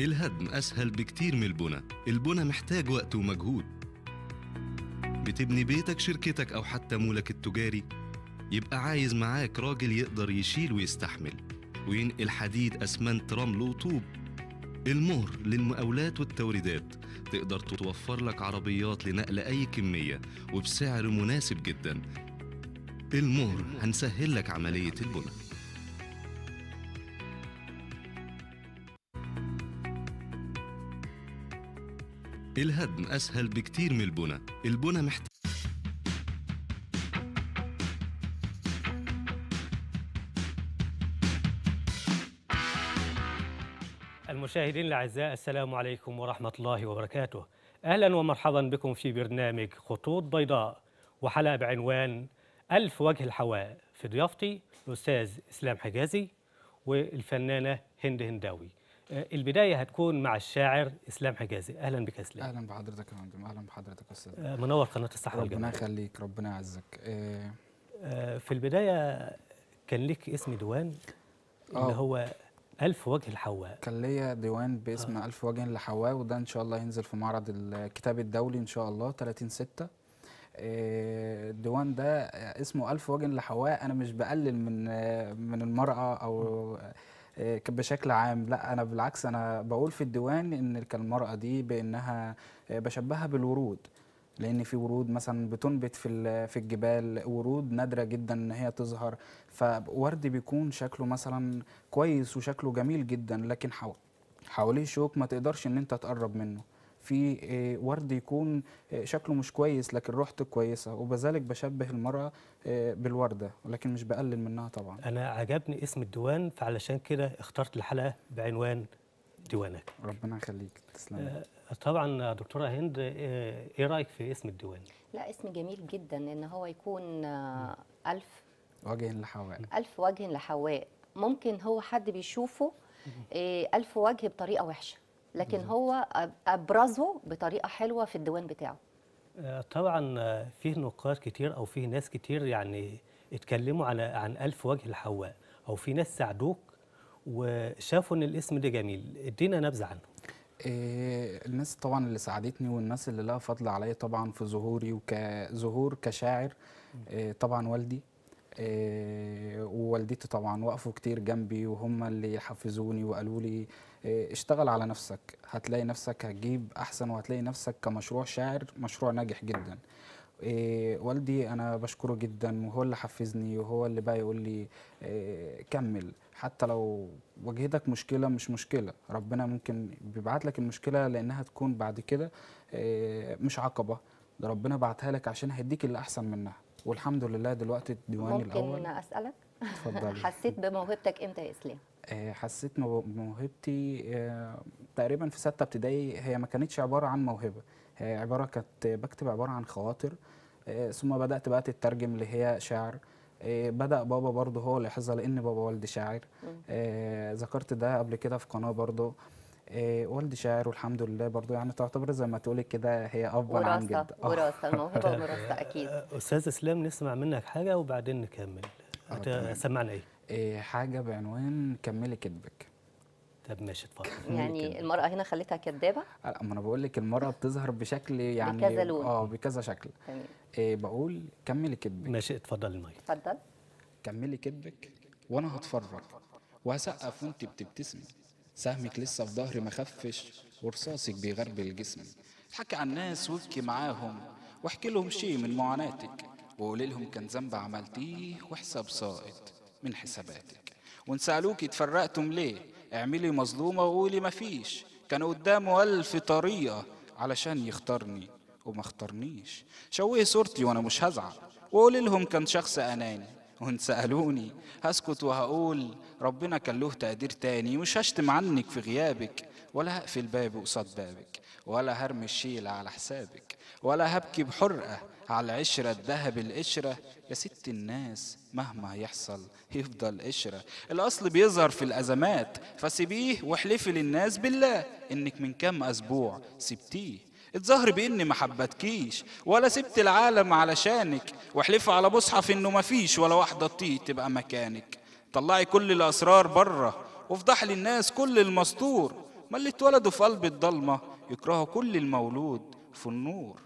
الهدم أسهل بكتير من البنى البنى محتاج وقت ومجهود بتبني بيتك شركتك أو حتى مولك التجاري يبقى عايز معاك راجل يقدر يشيل ويستحمل وينقل حديد أسمنت رمل وطوب المهر للمقاولات والتوريدات تقدر توفر لك عربيات لنقل أي كمية وبسعر مناسب جدا المهر هنسهل لك عملية البنى الهدم أسهل بكتير من البنى البنى محتاج المشاهدين الأعزاء السلام عليكم ورحمة الله وبركاته أهلا ومرحبا بكم في برنامج خطوط بيضاء وحلقة بعنوان ألف وجه الحواء في ضيافتي الأستاذ إسلام حجازي والفنانة هند هنداوي آه، البدايه هتكون مع الشاعر اسلام حجازي اهلا بك اسلام اهلا بحضرتك يا فندم اهلا بحضرتك يا استاذ آه، منور قناه الصحراء الجميله ربنا يخليك ربنا يعزك آه، في البدايه كان لك اسم ديوان اللي هو ألف وجه لحواء كان ليا ديوان باسم ألف وجه لحواء وده إن شاء الله ينزل في معرض الكتاب الدولي إن شاء الله 30 6 الديوان ده اسمه ألف وجه لحواء أنا مش بقلل من من المرأة أو آه، بشكل عام لا انا بالعكس انا بقول في الديوان ان المراه دي بانها آه، بشبهها بالورود لان في ورود مثلا بتنبت في في الجبال ورود نادره جدا ان هي تظهر فورد بيكون شكله مثلا كويس وشكله جميل جدا لكن حواليه شوك ما تقدرش ان انت تقرب منه في آه، ورد يكون آه، شكله مش كويس لكن روحته كويسه وبذلك بشبه المراه آه، بالورده ولكن مش بقلل منها طبعا انا عجبني اسم الديوان فعلشان كده اخترت الحلقه بعنوان ديوانك ربنا يخليك تسلم طبعا دكتوره هند ايه رايك في اسم الديوان لا اسم جميل جدا ان هو يكون ألف وجه لحواء ألف وجه لحواء ممكن هو حد بيشوفه ألف وجه بطريقة وحشة لكن هو ابرزه بطريقه حلوه في الديوان بتاعه آه، طبعا فيه نقاد كتير او فيه ناس كتير يعني اتكلموا على عن ألف وجه الحواء او في ناس ساعدوك وشافوا ان الاسم ده جميل ادينا نبذه عنه آه، الناس طبعا اللي ساعدتني والناس اللي لها فضل عليا طبعا في ظهوري وكظهور كشاعر آه، طبعا والدي ووالدتي طبعا وقفوا كتير جنبي وهم اللي حفزوني وقالوا لي إيه، اشتغل على نفسك هتلاقي نفسك هتجيب احسن وهتلاقي نفسك كمشروع شاعر مشروع ناجح جدا إيه والدي انا بشكره جدا وهو اللي حفزني وهو اللي بقى يقول لي إيه كمل حتى لو واجهتك مشكله مش مشكله ربنا ممكن بيبعت لك المشكله لانها تكون بعد كده إيه مش عقبه ده ربنا بعتها لك عشان هيديك اللي احسن منها والحمد لله دلوقتي الديوان الاول ممكن اسالك حسيت بموهبتك امتى يا اسلام آه، حسيت موهبتي آه، تقريبا في ستة ابتدائي هي ما كانتش عبارة عن موهبة هي عبارة كانت بكتب عبارة عن خواطر آه، ثم بدأت بقى تترجم اللي هي شعر بدأ بابا برضه هو يلاحظها لأن بابا والدي شاعر ذكرت ده قبل كده في قناة برضه والدي شاعر والحمد لله برضه يعني تعتبر زي ما تقولي كده هي افضل عن جد وراثه الموهبه وراثه اكيد استاذ اسلام نسمع منك حاجه وبعدين نكمل سمعنا ايه آه، حاجه بعنوان كملي كذبك طب ماشي اتفضل يعني المراه هنا خليتها كدابه آه، لا ما انا بقول لك المراه بتظهر بشكل يعني بكذا لون اه بكذا شكل تمام إيه بقول كملي كذبك ماشي اتفضل المايك اتفضل كملي كذبك وانا هتفرج وهسقف وانت بتبتسمي سهمك لسه في ظهري ما خفش ورصاصك بيغربل جسمي حكي على الناس وابكي معاهم واحكي لهم شيء من معاناتك وقولي لهم كان ذنب عملتيه وحساب سائط من حساباتك ونسألوك اتفرقتم ليه اعملي مظلومه وقولي مفيش كان قدامه الف طريقه علشان يختارني وما اختارنيش شوهي صورتي وانا مش هزعل وقولي لهم كان شخص اناني وان سألوني هسكت وهقول ربنا كان له تقدير تاني مش هشتم عنك في غيابك ولا هقفل باب قصاد بابك ولا هرمي الشيلة على حسابك ولا هبكي بحرقة على عشرة الذهب القشرة يا ست الناس مهما يحصل يفضل قشرة الأصل بيظهر في الأزمات فسيبيه واحلفي للناس بالله إنك من كام أسبوع سبتيه اتظهر بإني ما حبتكيش ولا سبت العالم علشانك وحلف على مصحف إنه ما فيش ولا واحدة تطيق تبقى مكانك طلعي كل الأسرار بره وافضح للناس كل المستور ما اللي اتولدوا في قلب الضلمة يكرهوا كل المولود في النور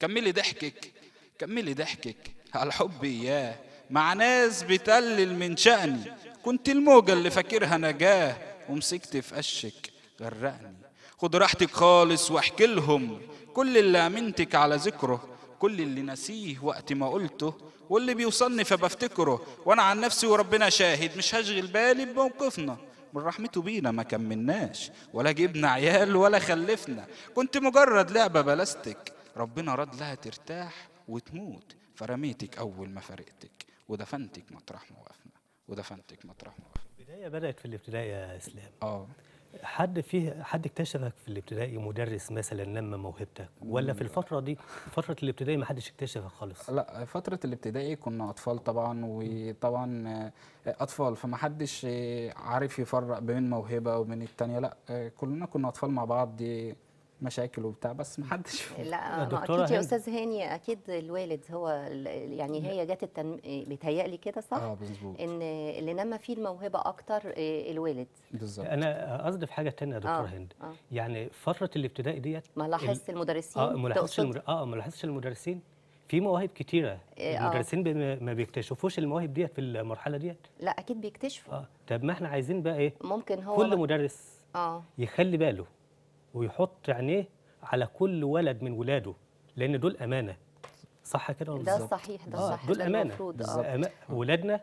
كملي ضحكك كملي ضحكك على الحب إياه مع ناس بتقلل من شأني كنت الموجة اللي فاكرها نجاه ومسكت في قشك غرقني خد راحتك خالص واحكي لهم كل اللي امنتك على ذكره كل اللي نسيه وقت ما قلته واللي بيوصلني فبفتكره وانا عن نفسي وربنا شاهد مش هشغل بالي بموقفنا من رحمته بينا ما كملناش ولا جبنا عيال ولا خلفنا كنت مجرد لعبة بلاستيك ربنا راد لها ترتاح وتموت فرميتك أول ما فرقتك ودفنتك مطرح ما وقفنا ودفنتك مطرح ما وقفنا البداية بدأت في الابتدائي يا إسلام اه حد فيه حد اكتشفك في الابتدائي مدرس مثلا نمى موهبتك ولا في الفتره دي فتره الابتدائي ما حدش اكتشفك خالص لا فتره الابتدائي كنا اطفال طبعا وطبعا آه، اطفال فما حدش آه، عارف يفرق بين موهبه وبين الثانيه لا آه، كلنا كنا اطفال مع بعض دي مشاكل وبتاع بس ما حدش لا آه، دكتورة اكيد يا استاذ هاني اكيد الوالد هو يعني هي جت التنم... بيتهيألي كده صح؟ اه بالظبط ان اللي نما فيه الموهبه اكتر آه، الوالد بالظبط انا قصدي في حاجه ثانيه يا دكتوره آه. هند آه. يعني فتره الابتدائي ديت ما لاحظتش المدرسين اه ما لاحظتش اه ما لاحظتش المدرسين في مواهب كتيره آه، المدرسين آه. ما بيكتشفوش المواهب ديت في المرحله ديت لا اكيد بيكتشفوا اه طب ما احنا عايزين بقى ايه ممكن هو كل مدرس اه يخلي باله ويحط عينيه على كل ولد من ولاده لان دول امانه صح كده ولا ده صحيح ده آه صح دول امانه آه. أما آه. ولادنا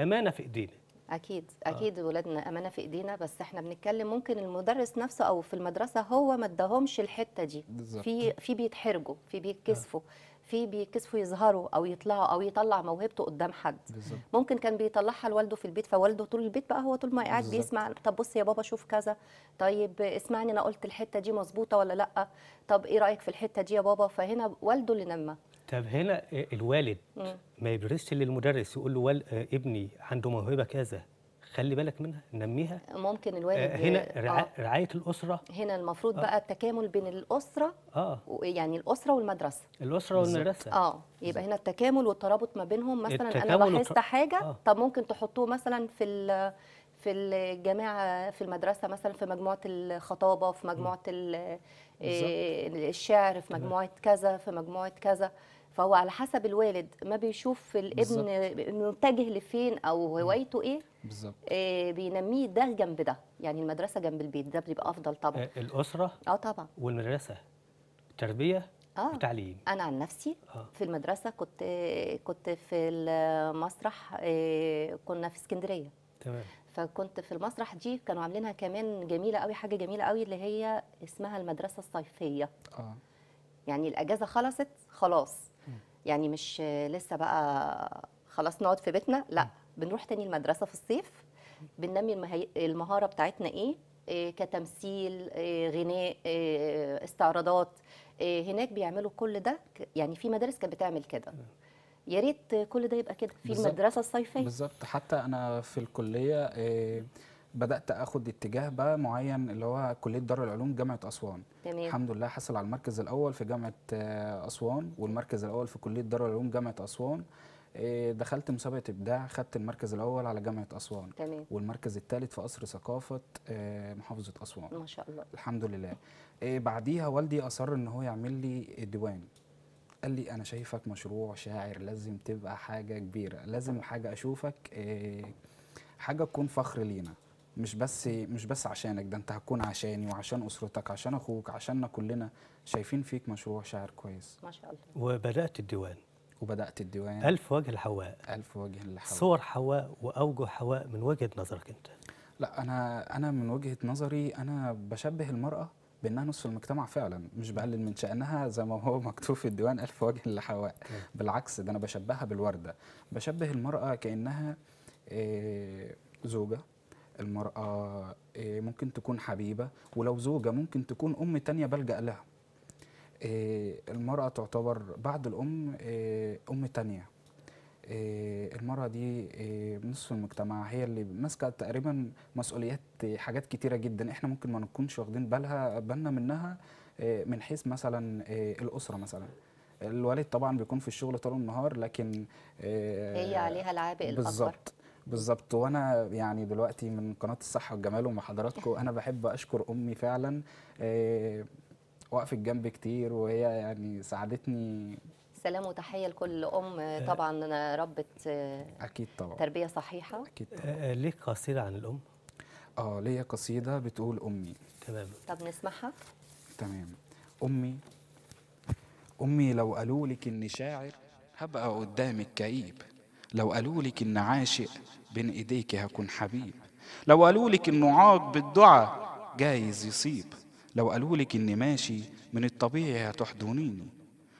امانه في ايدينا اكيد آه. اكيد آه. ولادنا امانه في ايدينا بس احنا بنتكلم ممكن المدرس نفسه او في المدرسه هو ما اداهمش الحته دي بالزبط. في في بيتحرجوا في بيتكسفوا آه. في بيكسفوا يظهروا او يطلعوا او يطلع موهبته قدام حد بالزبط. ممكن كان بيطلعها لوالده في البيت فوالده طول البيت بقى هو طول ما قاعد بيسمع طب بص يا بابا شوف كذا طيب اسمعني انا قلت الحته دي مظبوطه ولا لا طب ايه رايك في الحته دي يا بابا فهنا والده اللي نمى طب هنا إيه، الوالد ما يبرزش للمدرس يقول له ابني عنده موهبه كذا خلي بالك منها نميها ممكن آه، الوالد هنا آه. رعايه الاسره هنا المفروض آه. بقى التكامل بين الاسره اه يعني الاسره والمدرسه الاسره والمدرسه اه يبقى هنا التكامل والترابط ما بينهم مثلا انا لاحظت حاجه آه. طب ممكن تحطوه مثلا في ال... في الجامعه في المدرسه مثلا في مجموعه الخطابه في مجموعه ال... آه، الشعر في مجموعه كذا في مجموعه كذا فهو على حسب الوالد ما بيشوف الابن متجه لفين او هوايته ايه بالظبط إيه بينميه ده جنب ده يعني المدرسه جنب البيت ده بيبقى افضل طبعا آه، الاسره اه طبعا والمدرسه تربيه آه. وتعليم انا عن نفسي آه. في المدرسه كنت كنت في المسرح آه، كنا في اسكندريه تمام فكنت في المسرح دي كانوا عاملينها كمان جميله قوي حاجه جميله قوي اللي هي اسمها المدرسه الصيفيه اه يعني الاجازه خلصت خلاص يعني مش لسه بقى خلاص نقعد في بيتنا لا بنروح تاني المدرسه في الصيف بننمي المهاره بتاعتنا ايه, إيه، كتمثيل إيه، غناء إيه، استعراضات هناك بيعملوا كل ده يعني في مدارس كانت بتعمل كده يا ريت كل ده يبقى كده في المدرسه الصيفيه بالظبط حتى انا في الكليه بدات اخد اتجاه بقى معين اللي هو كليه دار العلوم جامعه اسوان جميل. الحمد لله حصل على المركز الاول في جامعه آه، اسوان والمركز الاول في كليه دار العلوم جامعه اسوان آه، دخلت مسابقه ابداع خدت المركز الاول على جامعه اسوان تمام. والمركز الثالث في قصر ثقافه آه، محافظه اسوان ما شاء الله الحمد لله بعديها والدي اصر ان هو يعمل لي ديوان قال لي انا شايفك مشروع شاعر لازم تبقى حاجه كبيره لازم حاجه اشوفك حاجه تكون فخر لينا مش بس مش بس عشانك ده انت هتكون عشاني وعشان اسرتك عشان اخوك عشاننا كلنا شايفين فيك مشروع شاعر كويس ما شاء الله وبدات الديوان وبدات الديوان ألف وجه لحواء ألف وجه لحواء صور حواء واوجه حواء من وجهه نظرك انت لا انا انا من وجهه نظري انا بشبه المراه بانها نصف المجتمع فعلا مش بقلل من شانها زي ما هو مكتوب في الديوان ألف وجه لحواء بالعكس ده انا بشبهها بالورده بشبه المراه كانها آه، زوجه المرأة آه، ممكن تكون حبيبة ولو زوجة ممكن تكون أم تانية بلجأ لها آه، المرأة تعتبر بعد الأم آه، أم تانية المرأة دي نصف المجتمع هي اللي ماسكة تقريبا مسؤوليات حاجات كتيرة جدا احنا ممكن ما نكونش واخدين بالها بالنا منها من حيث مثلا الأسرة مثلا الوالد طبعا بيكون في الشغل طول النهار لكن هي عليها العابئ الأكبر بالظبط وانا يعني دلوقتي من قناه الصحه والجمال ومع حضراتكم انا بحب اشكر امي فعلا آه، وقفت جنبي كتير وهي يعني ساعدتني سلام وتحيه لكل ام آه، طبعا انا ربت آه، اكيد طبعا تربيه صحيحه اكيد طبعا ليك قصيده عن الام اه ليا قصيده بتقول امي تمام طب نسمعها تمام امي امي لو قالوا لك اني شاعر هبقى قدامك كئيب لو قالوا لك إن عاشق بين إيديك هكون حبيب لو قالوا لك إنه عاق بالدعاء جايز يصيب لو قالوا لك إني ماشي من الطبيعي هتحضنيني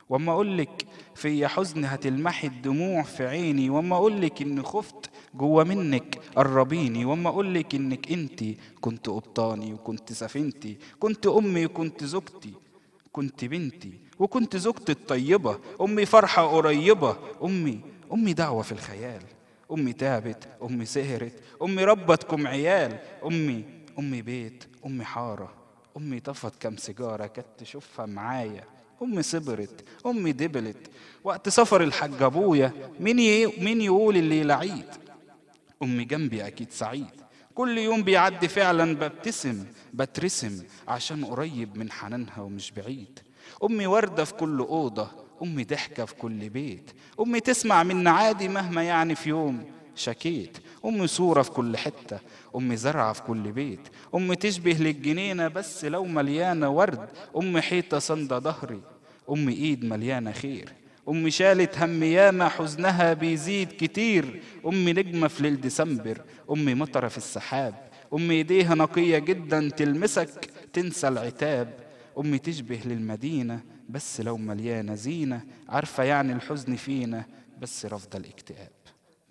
وأما أقول لك في حزن هتلمحي الدموع في عيني وأما أقول لك ان خفت جوا منك قربيني وأما أقول لك إنك أنت كنت قبطاني وكنت سفينتي كنت أمي وكنت زوجتي كنت بنتي وكنت زوجتي الطيبة أمي فرحة قريبة أمي أمي دعوة في الخيال أمي تعبت أمي سهرت أمي ربتكم عيال أمي أمي بيت أمي حارة أمي طفت كم سيجارة كانت تشوفها معايا أمي صبرت أمي دبلت وقت سفر الحج أبويا مين مين يقول الليلة عيد أمي جنبي أكيد سعيد كل يوم بيعدي فعلا ببتسم بترسم عشان قريب من حنانها ومش بعيد أمي وردة في كل أوضة أمي ضحكة في كل بيت أمي تسمع من عادي مهما يعني في يوم شكيت أمي صورة في كل حتة أمي زرعة في كل بيت أمي تشبه للجنينة بس لو مليانة ورد أمي حيطة صندة ظهري أمي إيد مليانة خير أمي شالت هم ياما حزنها بيزيد كتير أمي نجمة في ليل ديسمبر أمي مطرة في السحاب أمي إيديها نقية جدا تلمسك تنسى العتاب أمي تشبه للمدينة بس لو مليانة زينة عارفة يعني الحزن فينا بس رافضة الاكتئاب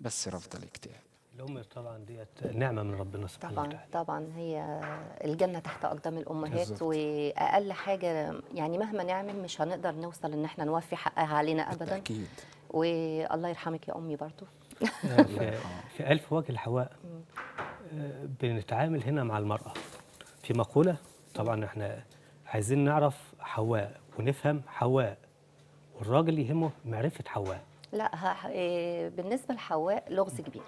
بس رافضة الاكتئاب الأم طبعا ديت نعمة من ربنا سبحانه وتعالى طبعا طبعا هي الجنة تحت أقدام الأمهات بالزبط. وأقل حاجة يعني مهما نعمل مش هنقدر نوصل إن احنا نوفي حقها علينا أبدا بالتأكيد والله يرحمك يا أمي برضو آه، في, آه. في ألف وجه الحواء آه، بنتعامل هنا مع المرأة في مقولة طبعا احنا عايزين نعرف حواء ونفهم حواء والراجل يهمه معرفه حواء لا ها إيه، بالنسبه لحواء لغز كبير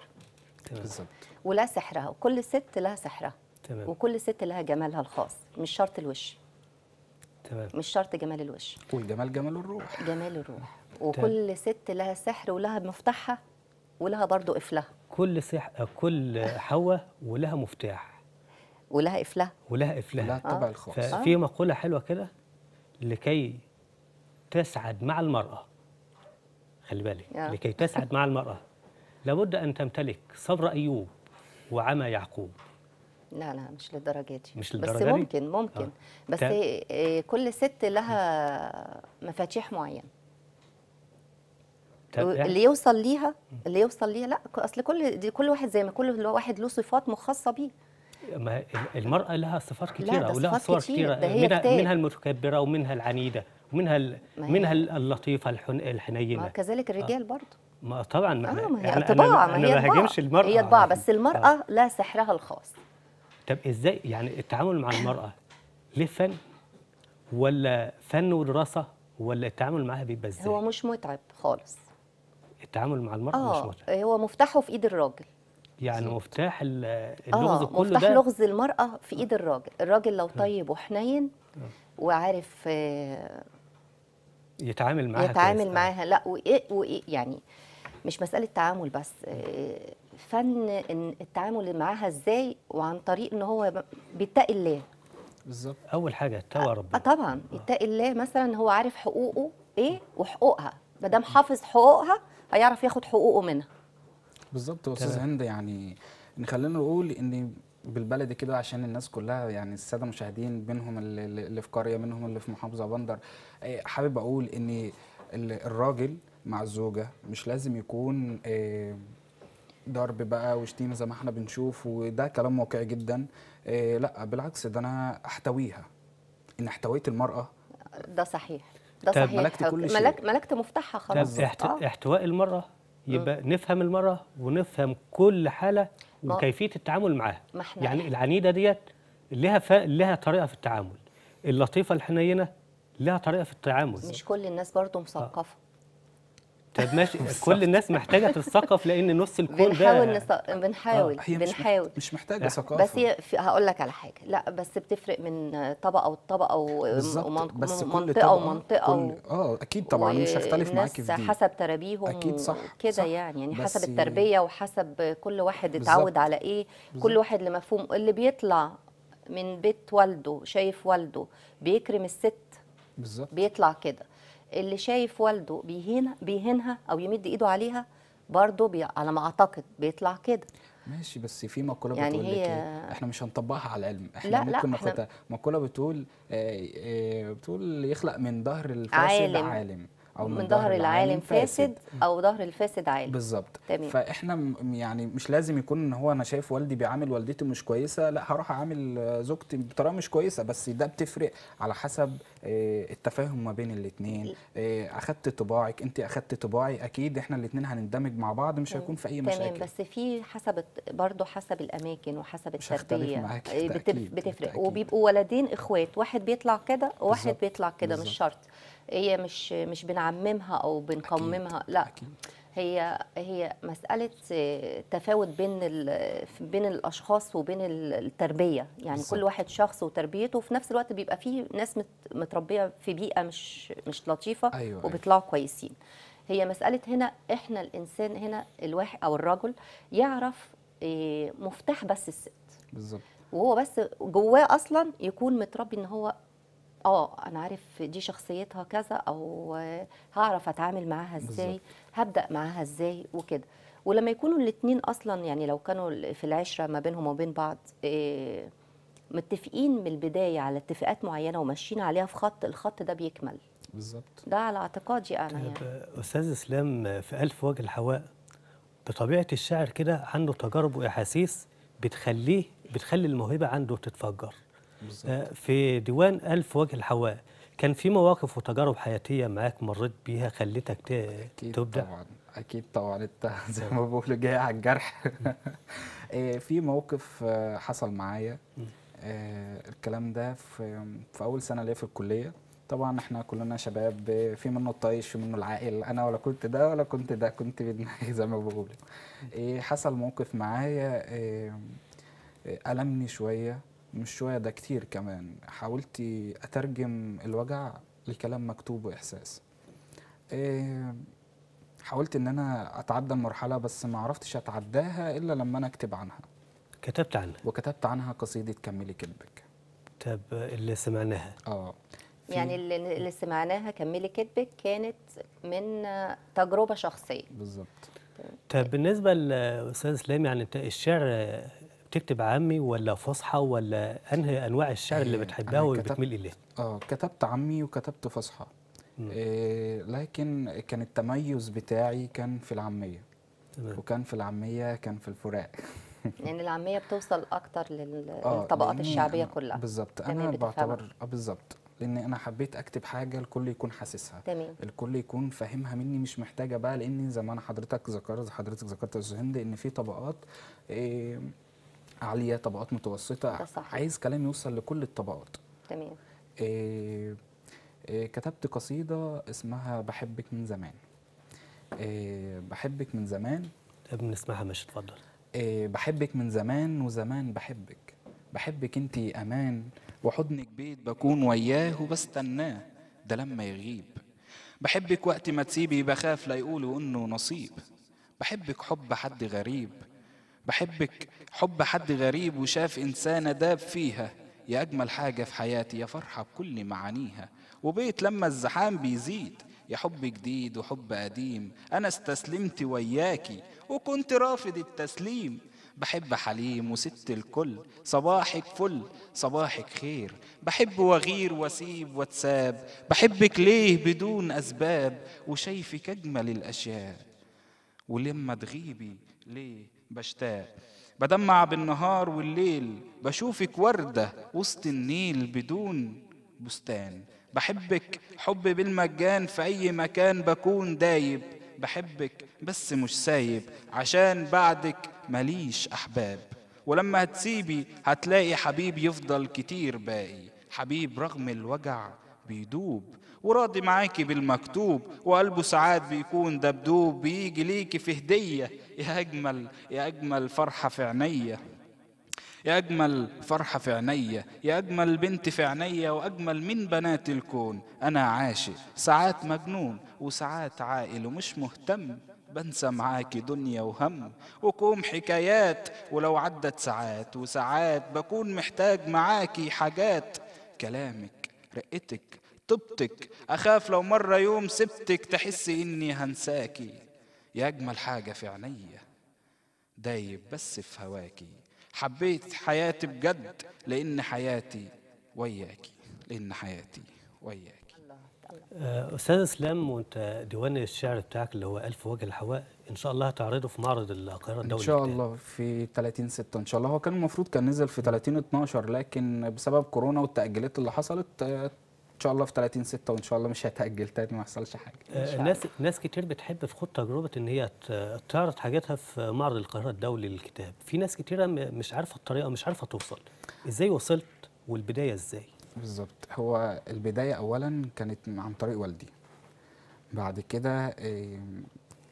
بالظبط ولا سحرها وكل ست لها سحرها تمام وكل ست لها جمالها الخاص مش شرط الوش تمام مش شرط جمال الوش والجمال جمال الروح جمال الروح وكل تمام. ست لها سحر ولها مفتاحها ولها برضه قفلها كل سح... كل حواء ولها مفتاح ولها قفلها ولها قفلها ولها الطبع آه. الخاص ففي مقوله حلوه كده لكي تسعد مع المرأة خلي بالك لكي تسعد مع المرأة لابد أن تمتلك صبر أيوب وعمى يعقوب لا لا مش للدرجه دي مش للدرجه بس ممكن ممكن آه. بس إيه، كل ست لها مفاتيح معينه اللي يعني؟ يوصل ليها اللي يوصل ليها لا اصل كل دي كل واحد زي ما كل واحد له صفات مخصصه بيه ما المرأة لها صفات كثيرة ولها صور كثيرة منها, منها المتكبرة ومنها العنيدة ومنها منها اللطيفة الحنينة كذلك الرجال آه. برضه ما طبعا ما آه ما هي طباع ما هي ما المرأة هي طباع بس المرأة آه. لها سحرها الخاص طب ازاي يعني التعامل مع المرأة ليه فن ولا فن ودراسة ولا التعامل معاها بيبقى ازاي؟ هو مش متعب خالص التعامل مع المرأة آه مش متعب هو مفتاحه في ايد الراجل يعني مفتاح آه، اللغز آه كله مفتاح ده لغز المرأة في إيد آه. الراجل الراجل لو آه. طيب وحنين وعارف يتعامل معاها يتعامل معاها لا وإيه وإيه يعني مش مسألة تعامل بس فن ان التعامل معاها ازاي وعن طريق ان هو بيتقي الله بالظبط اول حاجه يتقي ربنا اه طبعا يتقي الله مثلا هو عارف حقوقه ايه وحقوقها ما دام حافظ حقوقها هيعرف ياخد حقوقه منها بالظبط يا استاذ هند يعني خلينا نقول ان بالبلدي كده عشان الناس كلها يعني الساده المشاهدين منهم اللي في قريه منهم اللي في محافظه بندر آه، حابب اقول ان الراجل مع الزوجه مش لازم يكون آه، ضرب بقى وشتيمه زي ما احنا بنشوف وده كلام واقعي جدا آه، لا بالعكس ده انا احتويها ان احتويت المرأة ده صحيح ده صحيح ملكت كل شيء ملكت مفتاحها خلاص طب احتواء المرأة يبقى م. آه. نفهم المرأة ونفهم كل حالة اه. وكيفية التعامل معاها يعني العنيدة ديت لها ف... لها طريقة في التعامل اللطيفة الحنينة لها طريقة في التعامل مش كل الناس برضو آه. مثقفة طب ماشي كل الناس محتاجه تتثقف لان نص الكون ده بنحاول نص... بنحاول آه. هي بنحاول مش محتاجه آه. ثقافه بس هي في... هقول لك على حاجه لا بس بتفرق من طبقه وطبقه ومنطقه بس ومنطقه ومنطقه كل... اه اكيد طبعا و... مش هختلف معاكي في دي حسب ترابيهم اكيد صح كده يعني يعني حسب التربيه وحسب كل واحد اتعود على ايه بالزبط. كل واحد لمفهوم اللي بيطلع من بيت والده شايف والده بيكرم الست بالظبط بيطلع كده اللي شايف والده بيهين بيهينها او يمد ايده عليها برضه بي على ما اعتقد بيطلع كده ماشي بس في مقوله يعني بتقول هي... لك إيه؟ احنا مش هنطبقها على العلم احنا لا ممكن لا ناخدها مقوله بتقول آآ آه، آآ آه، بتقول يخلق من ظهر الفاسد عالم, عالم. او من, من ظهر العالم فاسد, فاسد او ظهر الفاسد عالم بالظبط فاحنا يعني مش لازم يكون ان هو انا شايف والدي بيعامل والدتي مش كويسه لا هروح اعامل زوجتي بطريقه مش كويسه بس ده بتفرق على حسب آه، التفاهم ما بين الاثنين اخذت آه، طباعك انت اخذت طباعي اكيد احنا الاثنين هنندمج مع بعض مش هيكون في اي مشاكل تمام بس في حسب برضه حسب الاماكن وحسب التربيه آه، بتفرق وبيبقوا ولدين اخوات واحد بيطلع كده وواحد بيطلع كده مش شرط هي مش مش بنعممها او بنقممها لا هي هي مساله آه، تفاوت بين بين الاشخاص وبين التربيه يعني كل واحد شخص وتربيته وفي نفس الوقت بيبقى فيه ناس متربيه في بيئه مش مش لطيفه أيوة, أيوة. وبيطلعوا أيوة. كويسين هي مساله هنا احنا الانسان هنا الواحد او الرجل يعرف آه، مفتاح بس الست بالظبط وهو بس جواه اصلا يكون متربي ان هو اه انا عارف دي شخصيتها كذا او هعرف اتعامل معاها ازاي بالزبط. هبدا معاها ازاي وكده ولما يكونوا الاثنين اصلا يعني لو كانوا في العشره ما بينهم وبين بعض آه، متفقين من البدايه على اتفاقات معينه وماشيين عليها في خط الخط ده بيكمل بالظبط ده على اعتقادي انا يعني طيب، استاذ اسلام في الف وجه الحواء بطبيعه الشاعر كده عنده تجارب واحاسيس بتخليه بتخلي الموهبه عنده تتفجر بالزبط. آه، في ديوان ألف وجه الحواء كان في مواقف وتجارب حياتية معاك مريت بيها خلتك تبدأ؟ طبعا أكيد طبعا أنت زي آه. ما بقولوا جاي على الجرح آه، في موقف حصل معايا الكلام ده في, في أول سنة ليا في الكلية طبعا احنا كلنا شباب في منه الطايش في منه العاقل انا ولا كنت ده ولا كنت ده كنت بدماغي زي ما بقول إيه حصل موقف معايا إيه ألمني شوية مش شويه ده كتير كمان حاولت اترجم الوجع لكلام مكتوب واحساس آه، حاولت ان انا اتعدى المرحله بس ما عرفتش اتعداها الا لما انا اكتب عنها كتبت عنها وكتبت عنها قصيده كملي كذبك طب اللي سمعناها اه يعني اللي, اللي سمعناها كملي كذبك كانت من تجربه شخصيه بالظبط طب بالنسبه لاستاذ اسلام يعني الشعر بتكتب عامي ولا فصحى ولا انهي انواع الشعر اللي آه، بتحبها وبتميل اليه؟ اه كتبت عامي وكتبت فصحى إيه لكن كان التميز بتاعي كان في العاميه وكان في العاميه كان في الفراق لان العاميه بتوصل اكتر آه، للطبقات آه الشعبيه كلها بالظبط انا بعتبر اه بالظبط لان انا حبيت اكتب حاجه الكل يكون حاسسها تمام الكل يكون فاهمها مني مش محتاجه بقى لان زي ما انا حضرتك ذكرت حضرتك ذكرت يا هند ان في طبقات إيه عاليه طبقات متوسطه صح. عايز كلام يوصل لكل الطبقات تمام إيه إيه كتبت قصيده اسمها بحبك من زمان إيه بحبك من زمان طب نسمعها مش اتفضل إيه بحبك من زمان وزمان بحبك بحبك انت امان وحضنك بيت بكون وياه وبستناه ده لما يغيب بحبك وقت ما تسيبي بخاف لا يقولوا انه نصيب بحبك حب حد غريب بحبك حب حد غريب وشاف إنسانة داب فيها يا أجمل حاجة في حياتي يا فرحة بكل معانيها وبيت لما الزحام بيزيد يا حب جديد وحب قديم أنا استسلمت وياكي وكنت رافض التسليم بحب حليم وست الكل صباحك فل صباحك خير بحب وغير واسيب واتساب بحبك ليه بدون أسباب وشايفك أجمل الأشياء ولما تغيبي ليه بشتاق بدمع بالنهار والليل بشوفك وردة وسط النيل بدون بستان بحبك حب بالمجان في أي مكان بكون دايب بحبك بس مش سايب عشان بعدك ماليش أحباب ولما هتسيبي هتلاقي حبيب يفضل كتير باقي حبيب رغم الوجع بيدوب وراضي معاكي بالمكتوب وقلبه ساعات بيكون دبدوب بيجي ليكي في هدية يا أجمل يا أجمل فرحة في عينيا يا أجمل فرحة في عينيا يا أجمل بنت في عينيا وأجمل من بنات الكون أنا عاشق ساعات مجنون وساعات عاقل ومش مهتم بنسى معاكي دنيا وهم وكوم حكايات ولو عدت ساعات وساعات بكون محتاج معاكي حاجات كلامك رقتك طبتك أخاف لو مرة يوم سبتك تحسي إني هنساكي يا أجمل حاجة في عينيا دايب بس في هواكي حبيت حياتي بجد لأن حياتي وياكي لأن حياتي وياكي آه، أستاذ إسلام وأنت ديوان الشعر بتاعك اللي هو ألف وجه الحواء إن شاء الله هتعرضه في معرض القاهرة الدولي إن شاء الله في 30 6 إن شاء الله هو كان المفروض كان نزل في 30 12 لكن بسبب كورونا والتأجيلات اللي حصلت آه، شاء الله في 30 6 وان شاء الله مش هتاجل تاني ما يحصلش حاجه آه ناس ناس كتير بتحب في خد تجربه ان هي تعرض حاجاتها في معرض القاهره الدولي للكتاب في ناس كتيره مش عارفه الطريقه مش عارفه توصل ازاي وصلت والبدايه ازاي بالظبط هو البدايه اولا كانت عن طريق والدي بعد كده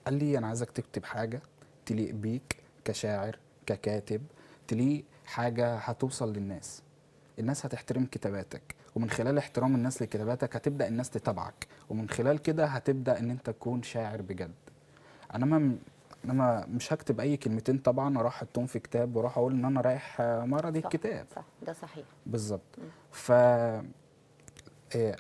قال لي انا عايزك تكتب حاجه تليق بيك كشاعر ككاتب تليق حاجه هتوصل للناس الناس هتحترم كتاباتك ومن خلال احترام الناس لكتاباتك هتبدا الناس تتابعك ومن خلال كده هتبدا ان انت تكون شاعر بجد انا ما انما مش هكتب اي كلمتين طبعا اروح احطهم في كتاب واروح اقول ان انا رايح مرضي الكتاب صح ده صحيح بالظبط ف آه،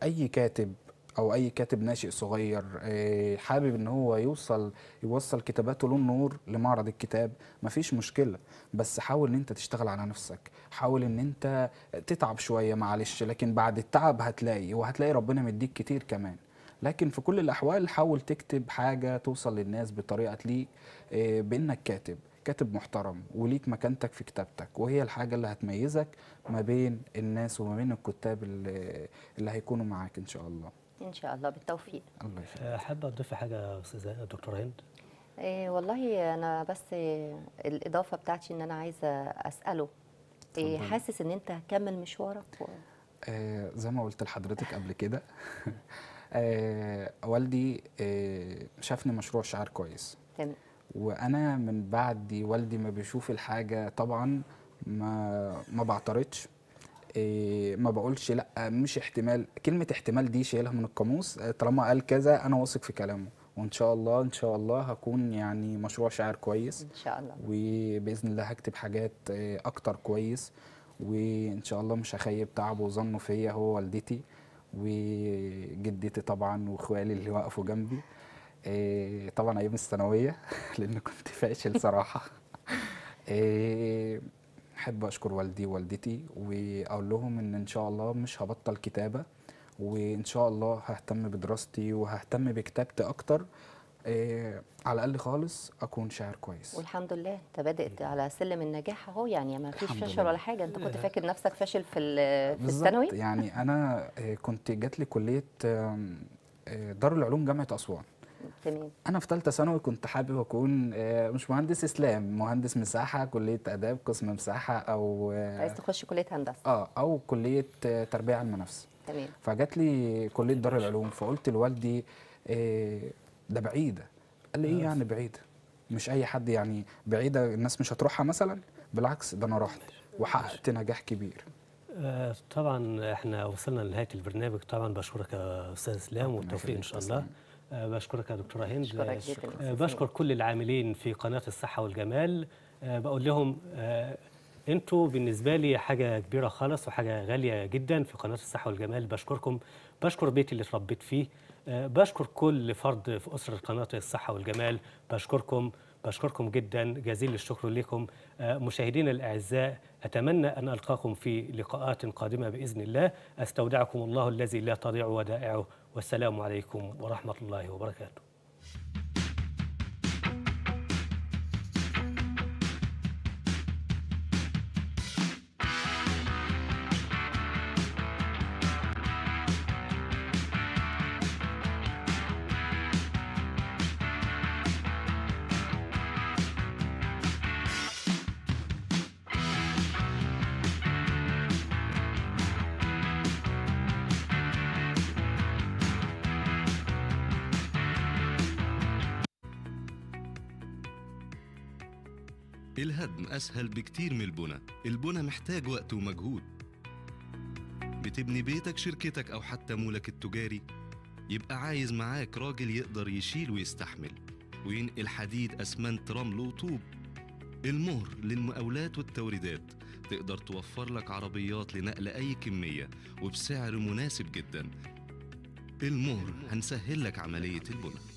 اي كاتب او اي كاتب ناشئ صغير آه، حابب ان هو يوصل يوصل كتاباته للنور لمعرض الكتاب مفيش مشكله بس حاول ان انت تشتغل على نفسك حاول ان انت تتعب شويه معلش لكن بعد التعب هتلاقي وهتلاقي ربنا مديك كتير كمان لكن في كل الاحوال حاول تكتب حاجه توصل للناس بطريقه ليك آه، بانك كاتب كاتب محترم وليك مكانتك في كتابتك وهي الحاجه اللي هتميزك ما بين الناس وما بين الكتاب اللي هيكونوا معاك ان شاء الله ان شاء الله بالتوفيق الله يسعدك آه، حابه اضيف حاجه استاذه دكتوره هند إيه والله انا بس الاضافه بتاعتي ان انا عايزه اساله إيه حاسس ان انت هتكمل مشوارك و... آه زي ما قلت لحضرتك قبل كده آه والدي آه شافني مشروع شعر كويس تمام وانا من بعد والدي ما بيشوف الحاجه طبعا ما ما بعترضش إيه، ما بقولش لا مش احتمال كلمه احتمال دي شايلها من القاموس آه، طالما قال كذا انا واثق في كلامه وان شاء الله ان شاء الله هكون يعني مشروع شعر كويس ان شاء الله وباذن الله هكتب حاجات آه، اكتر كويس وان شاء الله مش هخيب تعبه وظنه فيا هو والدتي وجدتي طبعا واخوالي اللي وقفوا جنبي آه، طبعا ايام الثانويه لان كنت فاشل صراحه احب اشكر والدي ووالدتي واقول لهم ان ان شاء الله مش هبطل كتابه وان شاء الله ههتم بدراستي وههتم بكتابتي اكتر إيه على الاقل خالص اكون شاعر كويس والحمد لله انت بدات على سلم النجاح اهو يعني ما فيش فشل ولا حاجه انت كنت آه. فاكر نفسك فاشل في في الثانوي يعني انا آه، كنت جات لي كليه آه، دار العلوم جامعه اسوان تمام انا في ثالثه ثانوي كنت حابب اكون آه، مش مهندس اسلام مهندس مساحه كليه اداب قسم مساحه او آه، عايز تخش كليه هندسه اه او كليه آه، تربيه علم نفس تمام فجت لي كليه دار العلوم فقلت لوالدي ده بعيده قال لي ايه يعني بعيده مش اي حد يعني بعيده الناس مش هتروحها مثلا بالعكس ده انا رحت وحققت نجاح كبير طبعا احنا وصلنا لنهايه البرنامج طبعا بشكرك يا استاذ اسلام والتوفيق ان شاء الله أه، بشكرك يا دكتوره هند بشكرك أه، بشكر كل العاملين في قناه الصحه والجمال أه، بقول لهم انتوا بالنسبه لي حاجه كبيره خالص وحاجه غاليه جدا في قناه الصحه والجمال بشكركم بشكر بيتي اللي اتربيت فيه بشكر كل فرد في اسره قناه الصحه والجمال بشكركم بشكركم جدا جزيل الشكر لكم مشاهدينا الاعزاء أتمنى أن ألقاكم في لقاءات قادمة بإذن الله أستودعكم الله الذي لا تضيع ودائعه والسلام عليكم ورحمة الله وبركاته الهدم أسهل بكتير من البنى البنى محتاج وقت ومجهود بتبني بيتك شركتك أو حتى مولك التجاري يبقى عايز معاك راجل يقدر يشيل ويستحمل وينقل حديد أسمنت رمل وطوب المهر للمقاولات والتوريدات تقدر توفر لك عربيات لنقل أي كمية وبسعر مناسب جدا المهر هنسهل لك عملية البنى